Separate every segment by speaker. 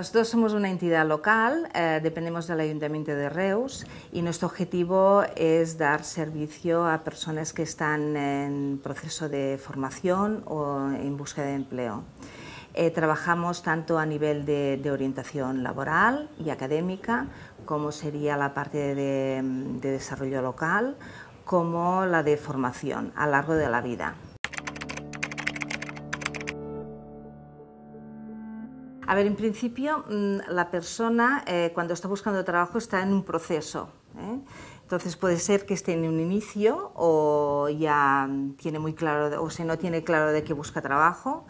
Speaker 1: Nosotros somos una entidad local, eh, dependemos del Ayuntamiento de Reus y nuestro objetivo es dar servicio a personas que están en proceso de formación o en búsqueda de empleo. Eh, trabajamos tanto a nivel de, orientación laboral y académica, como sería la parte de, de desarrollo local, como la de formación a lo largo de la vida. A ver, en principio, mm, la persona eh, cuando está buscando trabajo está en un proceso. ¿eh? Entonces puede ser que esté en un inicio o ya tiene muy claro, o se no tiene claro de qué busca trabajo,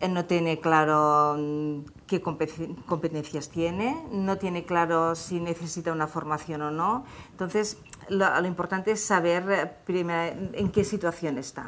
Speaker 1: eh, no tiene claro mm, qué competencias tiene, no tiene claro si necesita una formación o no. Entonces, lo, importante es saber primero en qué situación está.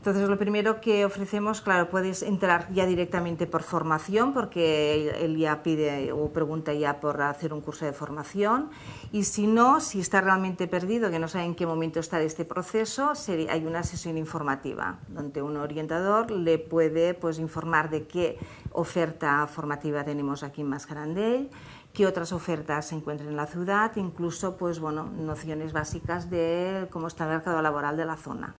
Speaker 1: Entonces, lo primero que ofrecemos, claro, puedes entrar ya directamente por formación, porque él ya pide o pregunta ya por hacer un curso de formación. Y si no, si está realmente perdido, que no sabe en qué momento está este proceso, hay una sesión informativa, donde un orientador le puede pues, informar de qué oferta formativa tenemos aquí en grande qué otras ofertas se encuentran en la ciudad, incluso pues bueno, nociones básicas de cómo está el mercado laboral de la zona.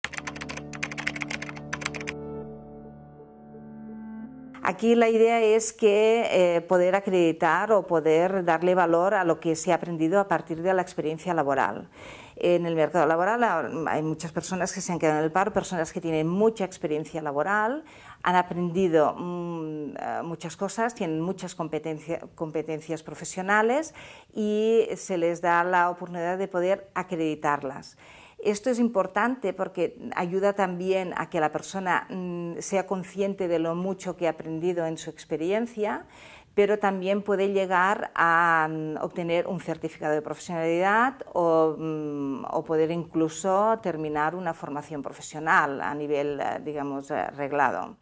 Speaker 1: Aquí la idea es que eh, poder acreditar o poder darle valor a lo que se ha aprendido a partir de la experiencia laboral. En el mercado laboral ah, hay muchas personas que se han quedado en el paro, personas que tienen mucha experiencia laboral, han aprendido mm, eh, muchas cosas, tienen muchas competencias profesionales y se les da la oportunidad de poder acreditarlas. Esto es importante porque ayuda también a que la persona mm, sea consciente de lo mucho que ha aprendido en su experiencia, pero también puede llegar a mm, obtener un certificado de profesionalidad mm, o, poder incluso terminar una formación profesional a nivel, eh, digamos, eh, reglado.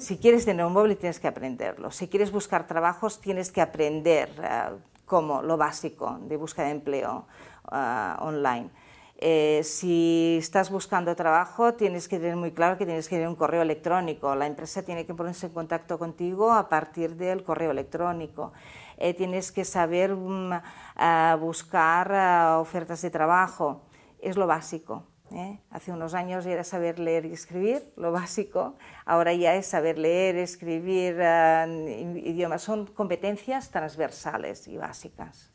Speaker 1: si quieres tener un móvil tienes que aprenderlo, si quieres buscar trabajos tienes que aprender eh, como lo básico de búsqueda de empleo ah, online. Eh, si estás buscando trabajo, tienes que tener muy claro que tienes que tener un correo electrónico. La empresa tiene que ponerse en contacto contigo a partir del correo electrónico. Eh, tienes que saber mm, ah, buscar ah, ofertas de trabajo. Es lo básico. ¿eh? Hace unos años era saber leer y escribir, lo básico. Ahora ya es saber leer, escribir ah, idiomas. Son competencias transversales y básicas.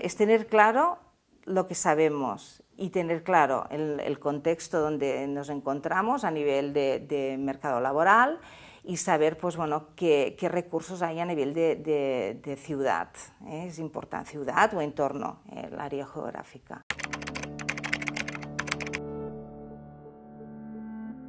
Speaker 1: Es tener claro lo que sabemos y tener claro el, contexto donde nos encontramos a nivel de mercado laboral y saber pues, bueno, qué, recursos hay a nivel de, ciudad. ¿eh? Es importante, ciudad o entorno, el área geográfica.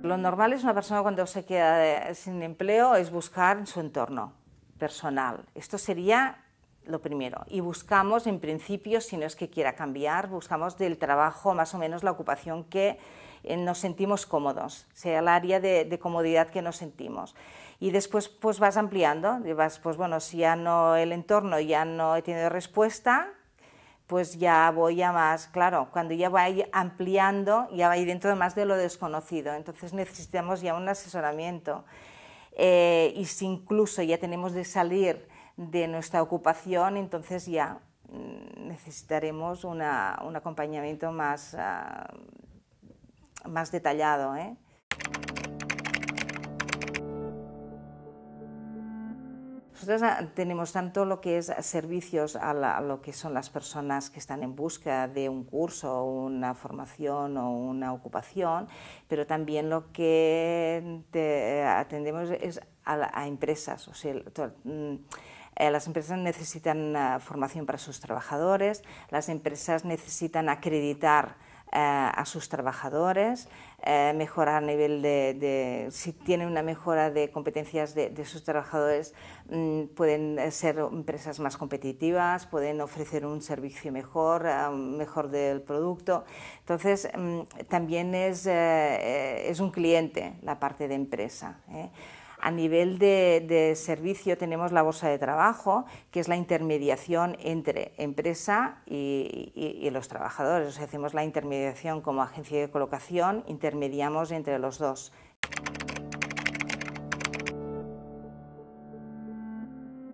Speaker 1: Lo normal es una persona cuando se queda eh, sin empleo es buscar su entorno personal. Esto sería lo primero. Y buscamos, en principio, si no es que quiera cambiar, buscamos del trabajo más o menos la ocupación que eh, nos sentimos cómodos, sea el área de, comodidad que nos sentimos. Y después pues vas ampliando, vas, pues bueno, si ya no el entorno ya no he tenido respuesta, pues ya voy a más, claro, cuando ya voy ampliando, ya va dentro de más de lo desconocido, entonces necesitamos ya un asesoramiento. Eh, y si incluso ya tenemos de salir de nuestra ocupación, entonces ya mm, necesitaremos un acompañamiento más, ah, más detallado. ¿eh? Nosotros ah, tenemos tanto lo que es servicios a, lo que son las personas que están en busca de un curso, una formación o una ocupación, pero también lo que eh, atendemos es a, empresas. Mm, eh, las empresas necesitan eh, formación para sus trabajadores, las empresas necesitan acreditar eh, a sus trabajadores, mejorar a nivel de, si tienen una mejora de competencias de, sus trabajadores, mm, pueden ser empresas más competitivas, pueden ofrecer un servicio mejor, mejor del producto. Entonces, mm, también es, un cliente la parte de empresa. A nivel de, servicio tenemos la bolsa de trabajo, que es la intermediación entre empresa y, y los trabajadores. O sea, hacemos la intermediación como agencia de colocación, intermediamos entre los dos.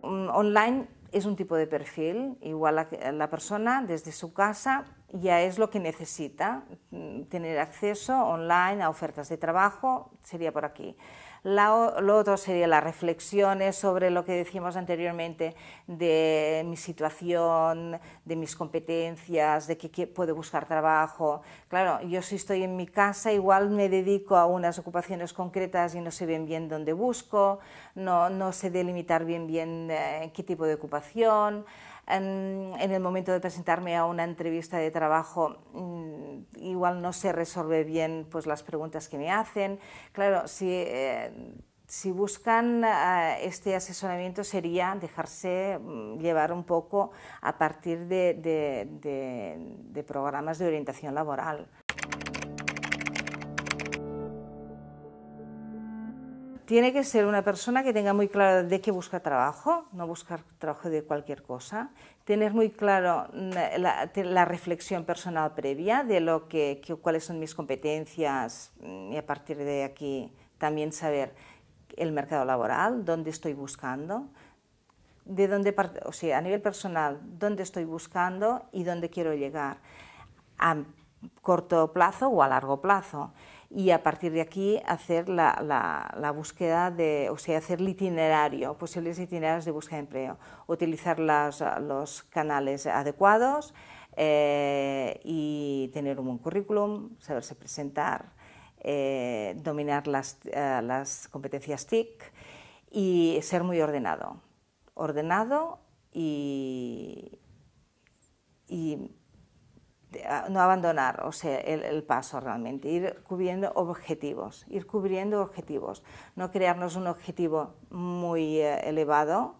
Speaker 1: Mm, online es un tipo de perfil, igual la persona desde su casa ya es lo que necesita, mm, tener acceso online a ofertas de trabajo, sería por aquí. lo otro sería las reflexiones sobre lo que decíamos anteriormente de mi situación, de mis competencias, de que, puede buscar trabajo. Claro, yo si estoy en mi casa igual me dedico a unas ocupaciones concretas y no sé bien bien dónde busco, no, no sé delimitar bien bien eh, qué tipo de ocupación en el momento de presentarme a una entrevista de trabajo mm, igual no se resuelve bien pues las preguntas que me hacen claro si eh, buscan eh, este asesoramiento sería dejarse mm, llevar un poco a partir de programas de orientación laboral. tiene que ser una persona que tenga muy claro de qué busca trabajo, no buscar trabajo de cualquier cosa, tener muy claro mm, la, reflexión personal previa de lo cuáles son mis competencias mm, y a partir de aquí también saber el mercado laboral, dónde estoy buscando, de dónde, o sea, a nivel personal, dónde estoy buscando y dónde quiero llegar a corto plazo o a largo plazo y a partir de aquí hacer la, búsqueda de, o sea, hacer el itinerario, posibles itinerarios de búsqueda de empleo, utilizar los canales adecuados eh, y tener un buen currículum, saberse presentar, eh, dominar las, eh, las competencias TIC y ser muy ordenado. Ordenado y no abandonar o sea, el, paso realmente, ir cubriendo objetivos, ir cubriendo objetivos, no crearnos un objetivo muy eh, elevado,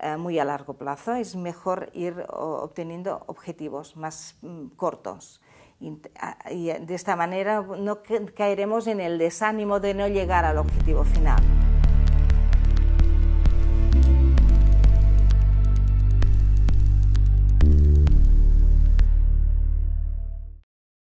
Speaker 1: eh, muy a largo plazo, es mejor ir obteniendo objetivos más mm, cortos. Ah, y de esta manera no caeremos en el desánimo de no llegar al objetivo final.